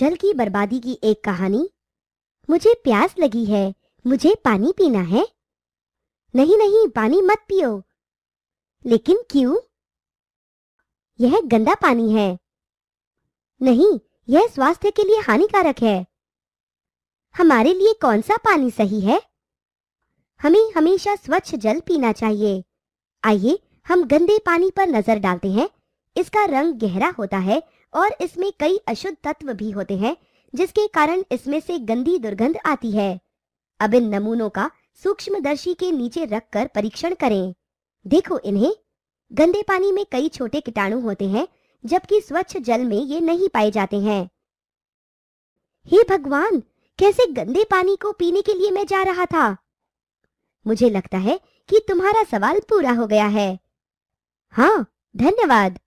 जल की बर्बादी की एक कहानी मुझे प्यास लगी है मुझे पानी पीना है नहीं नहीं पानी मत पियो लेकिन क्यों यह गंदा पानी है नहीं यह स्वास्थ्य के लिए हानिकारक है हमारे लिए कौन सा पानी सही है हमें हमेशा स्वच्छ जल पीना चाहिए आइए हम गंदे पानी पर नजर डालते हैं इसका रंग गहरा होता है और इसमें कई अशुद्ध तत्व भी होते हैं जिसके कारण इसमें से गंदी दुर्गंध आती है अब इन नमूनों का सूक्ष्मदर्शी के नीचे रखकर परीक्षण करें देखो इन्हें गंदे पानी में कई छोटे कीटाणु होते हैं जबकि स्वच्छ जल में ये नहीं पाए जाते हैं हे भगवान कैसे गंदे पानी को पीने के लिए मैं जा रहा था मुझे लगता है कि तुम्हारा सवाल पूरा हो गया है हाँ धन्यवाद